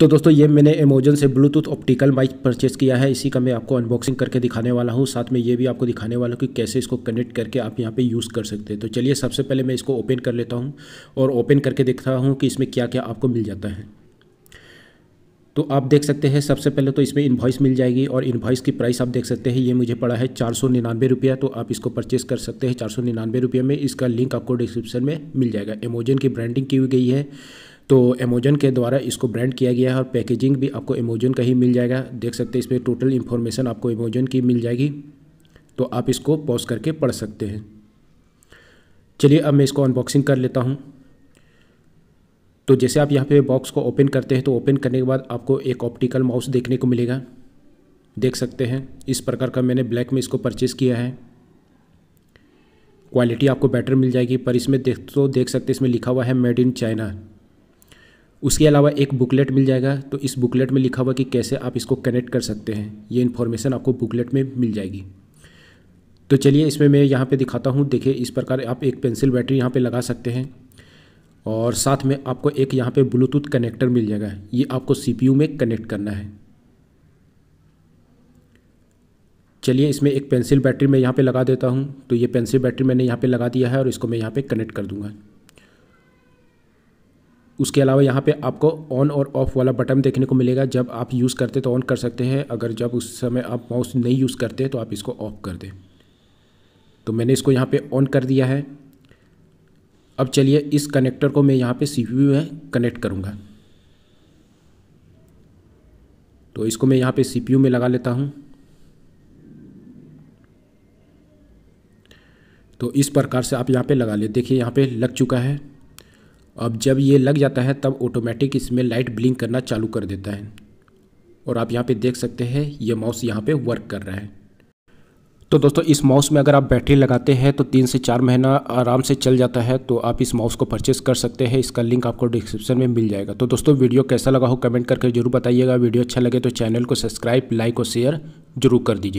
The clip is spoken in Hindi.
तो दोस्तों ये मैंने अमेजन से ब्लूटूथ ऑप्टिकल माइक परचेस किया है इसी का मैं आपको अनबॉक्सिंग करके दिखाने वाला हूँ साथ में ये भी आपको दिखाने वाला हूँ कि कैसे इसको कनेक्ट करके आप यहाँ पे यूज़ कर सकते हैं तो चलिए सबसे पहले मैं इसको ओपन कर लेता हूँ और ओपन करके देखता हूँ कि इसमें क्या क्या आपको मिल जाता है तो आप देख सकते हैं सबसे पहले तो इसमें इन्वाइस मिल जाएगी और इन्वाइस की प्राइस आप देख सकते हैं ये मुझे पड़ा है चार सौ निन्यानवे रुपया तो आप इसको परचेस कर सकते हैं चार सौ निन्यानवे रुपये में इसका लिंक आपको डिस्क्रिप्शन में मिल जाएगा एमोजन की ब्रांडिंग की हुई गई है तो अमेजोन के द्वारा इसको ब्रांड किया गया है और पैकेजिंग भी आपको अमेजोन का ही मिल जाएगा देख सकते हैं इस पर टोटल इन्फॉर्मेशन आपको अमेजन की मिल जाएगी तो आप इसको पॉज करके पढ़ सकते हैं चलिए अब मैं इसको अनबॉक्सिंग कर लेता हूँ तो जैसे आप यहाँ पे बॉक्स को ओपन करते हैं तो ओपन करने के बाद आपको एक ऑप्टिकल माउस देखने को मिलेगा देख सकते हैं इस प्रकार का मैंने ब्लैक में इसको परचेज़ किया है क्वालिटी आपको बेटर मिल जाएगी पर इसमें देख तो देख सकते हैं इसमें लिखा हुआ है मेड इन चाइना उसके अलावा एक बुकलेट मिल जाएगा तो इस बुकलेट में लिखा हुआ कि कैसे आप इसको कनेक्ट कर सकते हैं ये इन्फॉर्मेशन आपको बुकलेट में मिल जाएगी तो चलिए इसमें मैं यहाँ पे दिखाता हूँ देखिए इस प्रकार आप एक पेंसिल बैटरी यहाँ पे लगा सकते हैं और साथ में आपको एक यहाँ पे ब्लूटूथ कनेक्टर मिल जाएगा ये आपको सी में कनेक्ट करना है चलिए इसमें एक पेंसिल बैटरी मैं यहाँ पर लगा देता हूँ तो ये पेंसिल बैटरी मैंने यहाँ पर लगा दिया है और इसको मैं यहाँ पर कनेक्ट कर दूँगा उसके अलावा यहाँ पे आपको ऑन और ऑफ़ वाला बटन देखने को मिलेगा जब आप यूज़ करते तो ऑन कर सकते हैं अगर जब उस समय आप माउस नहीं यूज़ करते तो आप इसको ऑफ़ कर दें तो मैंने इसको यहाँ पे ऑन कर दिया है अब चलिए इस कनेक्टर को मैं यहाँ पे सी में कनेक्ट करूँगा तो इसको मैं यहाँ पे सी में लगा लेता हूँ तो इस प्रकार से आप यहाँ पे लगा ले देखिए यहाँ पे लग चुका है अब जब ये लग जाता है तब ऑटोमेटिक इसमें लाइट ब्लिंक करना चालू कर देता है और आप यहाँ पे देख सकते हैं ये माउस यहाँ पे वर्क कर रहा है तो दोस्तों इस माउस में अगर आप बैटरी लगाते हैं तो तीन से चार महीना आराम से चल जाता है तो आप इस माउस को परचेस कर सकते हैं इसका लिंक आपको डिस्क्रिप्शन में मिल जाएगा तो दोस्तों वीडियो कैसा लगा हो कमेंट करके जरूर बताइएगा वीडियो अच्छा लगे तो चैनल को सब्सक्राइब लाइक और शेयर जरूर कर दीजिए